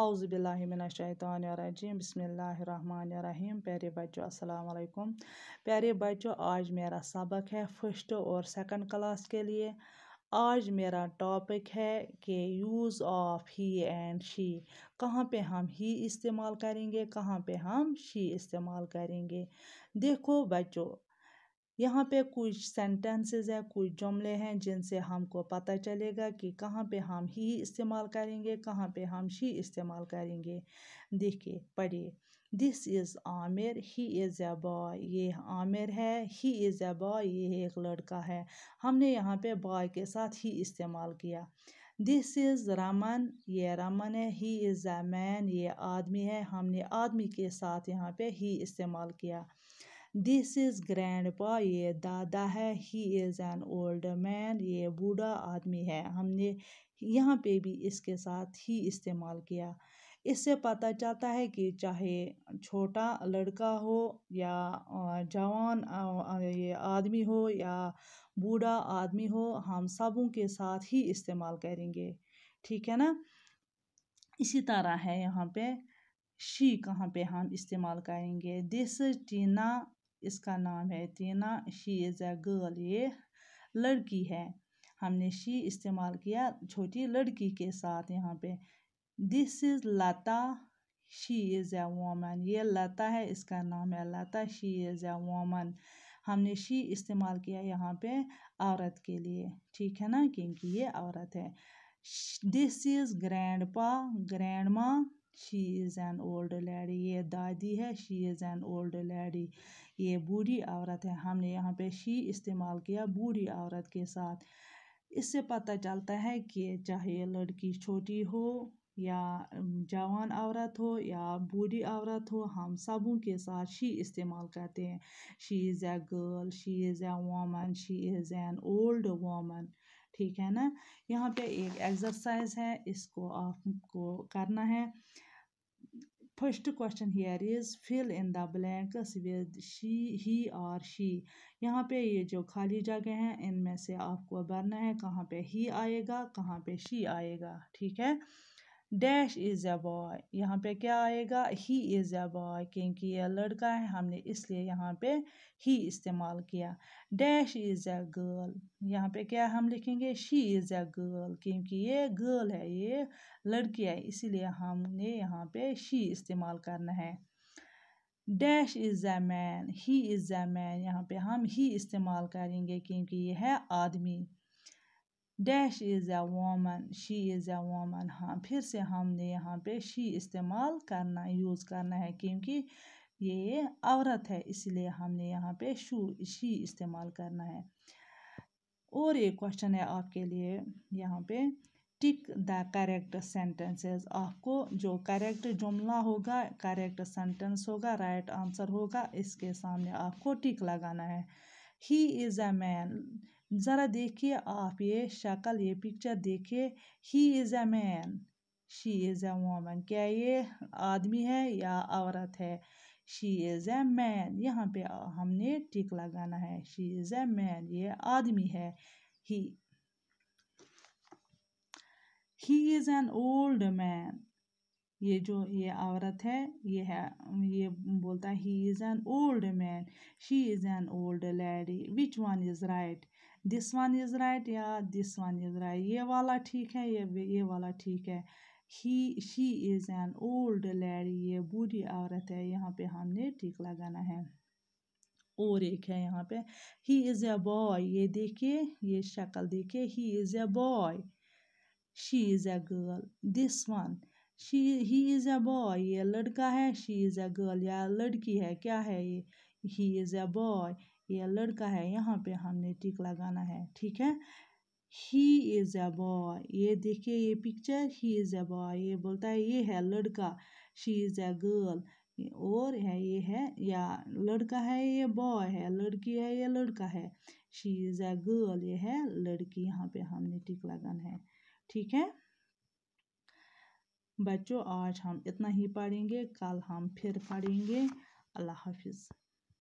आउज़बिल्लाशैतरजीम बसमीम प्यारे बच्चों असलकुम प्यारे बच्चों आज मेरा सबक है फर्स्ट और सेकंड क्लास के लिए आज मेरा टॉपिक है कि use of he and she कहाँ पे हम ही इस्तेमाल करेंगे कहाँ पे हम शी इस्तेमाल करेंगे देखो बच्चों यहाँ पे कुछ सेंटेंसेस है कुछ जुमले हैं जिनसे हमको पता चलेगा कि कहाँ पे हम ही इस्तेमाल करेंगे कहाँ पे हम शी इस्तेमाल करेंगे देखिए पढ़िए this is Aamir he is a boy ये आमिर है ही इज़ अ बॉय ये एक लड़का है हमने यहाँ पे बॉय के साथ ही इस्तेमाल किया दिस इज़ रमन ये रमन है ही इज़ अ मैन ये आदमी है हमने आदमी के साथ यहाँ पे ही इस्तेमाल किया दिस इज ग्रैंड पा ये दादा है he is an old man ये बूढ़ा आदमी है हमने यहाँ पे भी इसके साथ ही इस्तेमाल किया इससे पता चलता है कि चाहे छोटा लड़का हो या जवान ये आदमी हो या बूढ़ा आदमी हो हम सबों के साथ ही इस्तेमाल करेंगे ठीक है ना इसी तरह है यहाँ पे शी कहाँ पे हम इस्तेमाल करेंगे दिस टीना इसका नाम है तीना शी इज़ अ गर्ल ये लड़की है हमने शी इस्तेमाल किया छोटी लड़की के साथ यहाँ पे this is Lata she is a woman ये लता है इसका नाम है Lata she is a woman हमने शी इस्तेमाल किया यहाँ पे औरत के लिए ठीक है ना क्योंकि ये औरत है this is grandpa grandma she is an old lady ये दादी है she is an old lady ये बूढ़ी औरत है हमने यहाँ पे शी इस्तेमाल किया बूढ़ी औरत के साथ इससे पता चलता है कि चाहे लड़की छोटी हो या जवान औरत हो या बूढ़ी औरत हो हम सबों के साथ शी इस्तेमाल करते हैं she is a girl she is a woman she is an old woman ठीक है ना यहाँ पे एक एक्सरसाइज है इसको आपको करना है first question here is fill in the blanks with she he और शी यहाँ पे ये जो खाली जगह हैं इनमें से आपको भरना है कहाँ पे ही आएगा कहाँ पे शी आएगा ठीक है डैश इज़ अ बॉय यहाँ पे क्या आएगा ही इज़ अ बॉय क्योंकि यह लड़का है हमने इसलिए यहाँ पे ही इस्तेमाल किया डैश इज़ अ गर्ल यहाँ पे क्या हम लिखेंगे शी इज़ अ गर्ल क्योंकि ये गर्ल है ये लड़की है इसीलिए हमने यहाँ पे शी इस्तेमाल करना है dash is a man he is a man यहाँ पे हम ही इस्तेमाल करेंगे क्योंकि यह है आदमी dash is a woman she is a woman हाँ फिर से हमने यहाँ पे शी इस्तेमाल करना यूज़ करना है क्योंकि ये औरत है इसलिए हमने यहाँ पे शू शी इस्तेमाल करना है और एक क्वेश्चन है आपके लिए यहाँ पे टिक द करेक्ट सेंटेंसेस आपको जो करेक्ट जुमला होगा करेक्ट सेंटेंस होगा राइट right आंसर होगा इसके सामने आपको टिक लगाना है ही इज़ अ मैन जरा देखिए आप ये शक्ल ये पिक्चर देखिए he is a man she is a woman क्या ये आदमी है या औरत है शी इज़ ए मैन यहाँ पे हमने टिक लगाना है शी इज़ ए मैन ये आदमी है he he is an old man ये जो ये औरत है ये है ये बोलता है he is an old man she is an old lady which one is right this one is right या दिस वन इज़ राइट ये वाला ठीक है ये ये वाला ठीक है he she is an old lady ये बूढ़ी औरत है यहाँ पे हमने टिक लगाना है और एक है यहाँ पे ही इज़ अ बॉय ये देखिए ये शक्ल देखिए he is a boy she is a girl this one she he is a boy ये लड़का है शी इज़ अ गर्ल या लड़की है क्या है ये ही इज़ अ बॉय यह लड़का है यहाँ पे हमने टिक लगाना है ठीक है ही इज अ बॉय ये देखिए ये picture he is a boy ये बोलता है ये है लड़का शी इज अ गर्ल और है ये है या लड़का है ये बॉय है लड़की है ये लड़का है शी इज अ गर्ल ये है लड़की यहाँ पे हमने टिक लगाना है ठीक है बच्चों आज हम इतना ही पढ़ेंगे कल हम फिर पढ़ेंगे अल्लाह हाफिज़